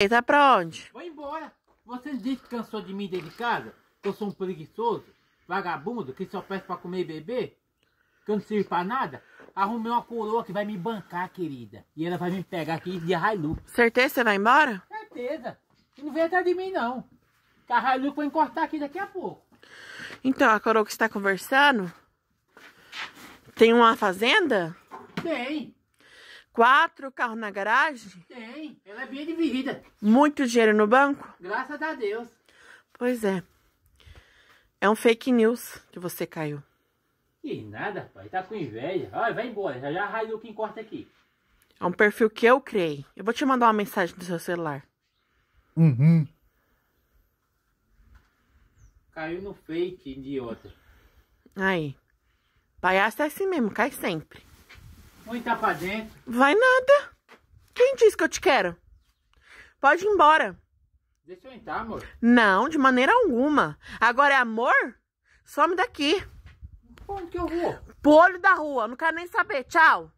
E tá pra onde? Vou embora. Você disse que cansou de mim dentro de casa? Que eu sou um preguiçoso, vagabundo, que só peço pra comer e beber? Que eu não sirvo pra nada? Arrumei uma coroa que vai me bancar, querida. E ela vai me pegar aqui de Hilux. Certeza você vai embora? Certeza. E não vem atrás de mim, não. Que a Hilux vai encostar aqui daqui a pouco. Então, a coroa que está conversando... Tem uma fazenda? Tem. Quatro carros na garagem? Tem. Ela é bem dividida. Muito dinheiro no banco? Graças a Deus. Pois é. É um fake news que você caiu. E nada, pai. Tá com inveja. Olha, vai embora. Já já raio que encosta aqui. É um perfil que eu criei. Eu vou te mandar uma mensagem do seu celular. Uhum. Caiu no fake, idiota. Aí. Palhaço é assim mesmo, cai sempre. Muito pra dentro. Vai nada. Quem disse que eu te quero? Pode ir embora. Deixa eu entrar, amor. Não, de maneira alguma. Agora é amor? Some daqui. Onde que eu vou? Pro olho da rua, não quero nem saber. Tchau.